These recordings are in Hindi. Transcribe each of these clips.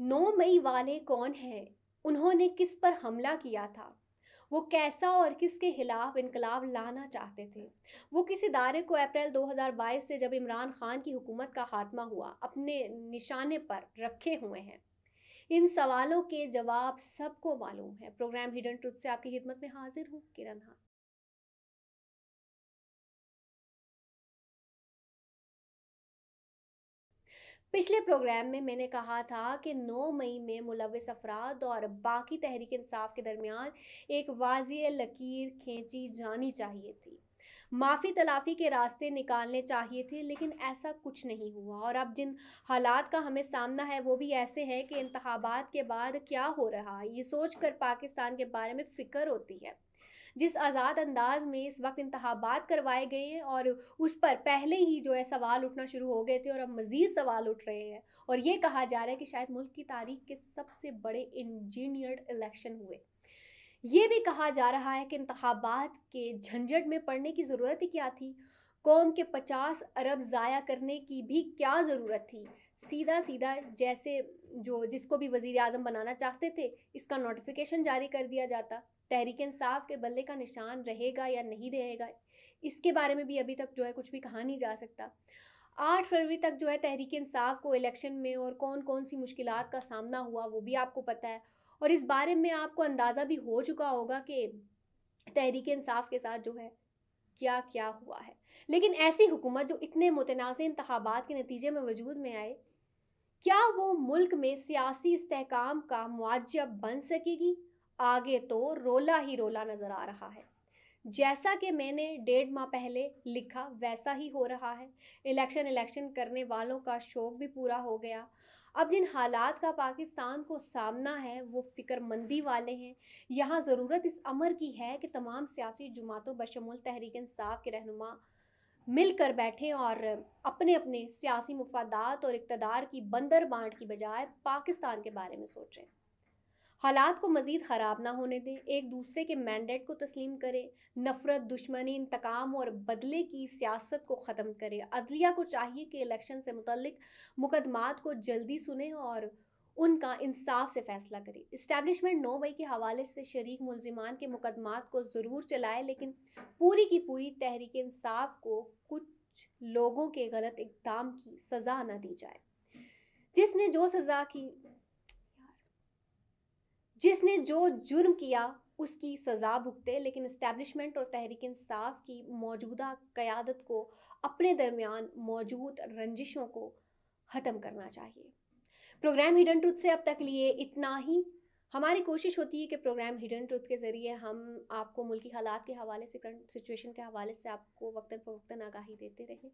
नौ मई वाले कौन हैं उन्होंने किस पर हमला किया था वो कैसा और किसके खिलाफ इनकलाब लाना चाहते थे वो किस इदारे को अप्रैल 2022 से जब इमरान खान की हुकूमत का खात्मा हुआ अपने निशाने पर रखे हुए हैं इन सवालों के जवाब सबको मालूम है प्रोग्राम हिडन ट्रुथ से आपकी खिदमत में हाजिर हूँ किरण हाँ पिछले प्रोग्राम में मैंने कहा था कि 9 मई में मुलविस अफराद और बाकी तहरीक इंसाफ के दरमियान एक वाज लकीर खींची जानी चाहिए थी माफ़ी तलाफ़ी के रास्ते निकालने चाहिए थे लेकिन ऐसा कुछ नहीं हुआ और अब जिन हालात का हमें सामना है वो भी ऐसे हैं कि इंतबात के बाद क्या हो रहा है ये सोच कर पाकिस्तान के बारे में फ़िक्र होती है जिस आज़ाद अंदाज में इस वक्त इंतबात करवाए गए हैं और उस पर पहले ही जो है सवाल उठना शुरू हो गए थे और अब मज़ीद सवाल उठ रहे हैं और ये कहा जा रहा है कि शायद मुल्क की तारीख के सबसे बड़े इंजीनियर्ड इलेक्शन हुए ये भी कहा जा रहा है कि इंतबात के झंझट में पड़ने की ज़रूरत ही क्या थी कौम के पचास अरब ज़ाया करने की भी क्या ज़रूरत थी सीधा सीधा जैसे जो जिसको भी वज़ी अजम बनाना चाहते थे इसका नोटिफिकेशन जारी कर दिया जाता तहरीक इंसाफ के बल्ले का निशान रहेगा या नहीं रहेगा इसके बारे में भी अभी तक जो है कुछ भी कहा नहीं जा सकता आठ फरवरी तक जो है तहरीक इंसाफ को इलेक्शन में और कौन कौन सी मुश्किल का सामना हुआ वो भी आपको पता है और इस बारे में आपको अंदाज़ा भी हो चुका होगा कि तहरीक इंसाफ के साथ जो है क्या क्या हुआ है लेकिन ऐसी हुकूमत जो इतने मुतनाज़ इंतबात के नतीजे में वजूद में आए क्या वो मुल्क में सियासी इसकाम का मुआजब बन सकेगी आगे तो रोला ही रोला नज़र आ रहा है जैसा कि मैंने डेढ़ माह पहले लिखा वैसा ही हो रहा है इलेक्शन इलेक्शन करने वालों का शौक भी पूरा हो गया अब जिन हालात का पाकिस्तान को सामना है वो फिक्रमंदी वाले हैं यहाँ ज़रूरत इस अमर की है कि तमाम सियासी जमातों बशमुल तहरीक इंसाफ के रहनुमा मिलकर बैठें और अपने अपने सियासी मफादात और इकतदार की बंदर बांट की बजाय पाकिस्तान के बारे में सोचें हालात को मज़ीद ख़राब ना होने दें एक दूसरे के मैंडेट को तस्लीम करें नफ़रत दुश्मनी इंतकाम और बदले की सियासत को ख़त्म करें अदलिया को चाहिए कि इलेक्शन से मुतलक मुकदमात को जल्दी सुने और उनका इंसाफ से फैसला करे इस्टेबलिशमेंट नौ मई के हवाले से शरीक मुलजमान के मुकदमात को ज़रूर चलाए लेकिन पूरी की पूरी तहरीक इंसाफ को कुछ लोगों के गलत इकदाम की सज़ा न दी जाए जिसने जो सज़ा की जिसने जो जुर्म किया उसकी सज़ा भुगते लेकिन इस्टेब्लिशमेंट और तहरीक इंसाफ की मौजूदा क़्यादत को अपने दरमियान मौजूद रंजिशों को ख़त्म करना चाहिए प्रोग्राम हिडन ट्रुथ से अब तक लिए इतना ही हमारी कोशिश होती है कि प्रोग्राम हिडन ट्रुथ के ज़रिए हम आपको मुल्की हालात के हवाले से करंट सिचुएशन के हवाले से आपको वक्ता फ़वक्ता आगाही देते रहें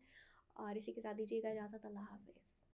और इसी के साथ दीजिएगा इजाज़त अल्लाह हाफिज़